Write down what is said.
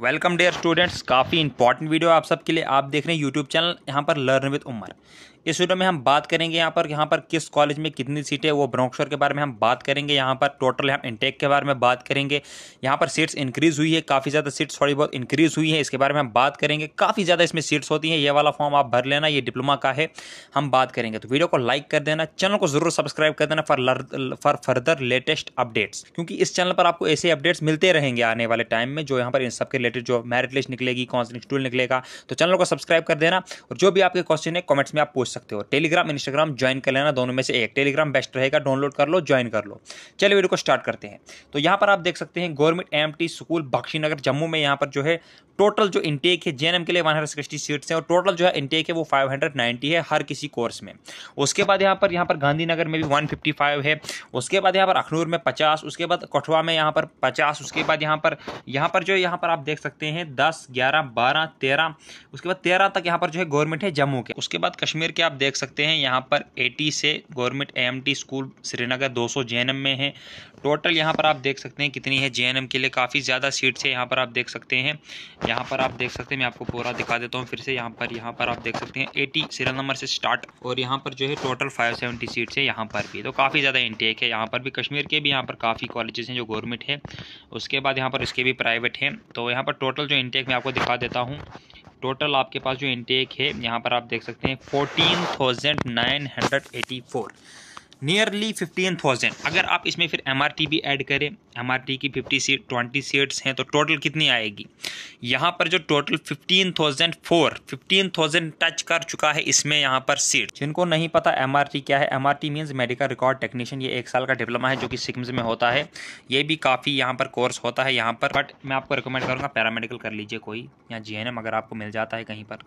welcome dear students काफ़ी important video आप सबके लिए आप देख रहे हैं यूट्यूब चैनल यहाँ पर लर्न विद उमर इस वीडियो में हम बात करेंगे यहाँ पर यहाँ पर किस कॉलेज में कितनी सीटें वो ब्रोंक्शर के बारे में हम बात करेंगे यहाँ पर टोटल हम इनटेक के बारे में बात करेंगे यहाँ पर सीट्स इंक्रीज़ हुई है काफ़ी ज़्यादा सीट्स थोड़ी बहुत इंक्रीज़ हुई है इसके बारे में हम बात करेंगे काफ़ी ज़्यादा इसमें सीट्स होती हैं ये वाला फॉर्म आप भर लेना ये डिप्लोमा का है हम बात करेंगे तो वीडियो को लाइक कर देना चैनल को ज़रूर सब्सक्राइब कर देना for for further latest updates क्योंकि इस चैनल पर आपको ऐसे अपडेट्स मिलते रहेंगे आने वाले टाइम में जो यहाँ पर इन सबके रिलेटेड जो मेरिट लिस्ट निकलेगी काउंसिलिंग स्टूल निकलेगा तो चैनल को सब्सक्राइब कर देना और जो भी आपके क्वेश्चन है कॉमेंट्स में आप पूछ सकते हो टेलीग्राम इंस्टाग्राम ज्वाइन कर लेना दोनों में से एक टेलीग्राम बेस्ट रहेगा डाउनलोड कर लो ज्वाइन कर लो चलिए वीडियो को स्टार्ट करते हैं तो यहाँ पर आप देख सकते हैं government M school Bakshi Nagar Jammu में यहाँ पर जो है टोटल जो इनटेक है जेएनएम के लिए सिक्सटी सीट्स हैं और टोटल जो है इनटेक है वो 590 है हर किसी कोर्स में उसके बाद यहाँ पर यहाँ पर गांधीनगर में भी 155 है उसके बाद यहाँ पर अखनूर में 50 उसके बाद कठुआ में यहाँ पर 50 उसके बाद यहाँ पर यहाँ पर जो यहाँ पर आप देख सकते हैं दस ग्यारह बारह तेरह उसके बाद तेरह तक यहाँ पर जो है गवर्नमेंट है जम्मू के उसके बाद कश्मीर के आप देख सकते हैं यहाँ पर एटी से गवर्नमेंट ए स्कूल श्रीनगर दो सौ में है टोटल यहाँ पर आप देख सकते हैं कितनी है जे के लिए काफ़ी ज़्यादा सीट्स है यहाँ पर आप देख सकते हैं यहाँ पर आप देख सकते हैं मैं आपको पूरा दिखा देता हूँ फिर से यहाँ पर यहाँ पर आप देख सकते हैं एटी सीरियल नंबर से स्टार्ट और यहाँ पर जो है टोटल फाइव सेवेंटी सीट्स है यहाँ पर भी तो काफ़ी ज़्यादा इंटेक है यहाँ पर भी कश्मीर के भी यहाँ पर काफ़ी कॉलेजेस हैं जो गवर्नमेंट है उसके बाद यहाँ पर इसके भी प्राइवेट हैं तो यहाँ पर टोटल जो इनटेक मैं आपको दिखा देता हूँ टोटल आपके पास जो इनटेक है यहाँ पर आप देख सकते हैं fourteen thousand nine hundred eighty four nearly fifteen thousand अगर आप इसमें फिर एम भी ऐड करें एम की फिफ्टी सीट ट्वेंटी सीट्स हैं तो टोटल कितनी आएगी यहाँ पर जो total fifteen thousand four fifteen thousand touch कर चुका है इसमें यहाँ पर सीट जिनको नहीं पता एम क्या है M R T means medical record technician ये एक साल का डिप्लोमा है जो कि सिक्किम्स में होता है ये भी काफ़ी यहाँ पर कोर्स होता है यहाँ पर बट मैं आपको रिकमेंड करूँगा पैरामेडिकल कर लीजिए कोई या जी अगर आपको मिल जाता है कहीं पर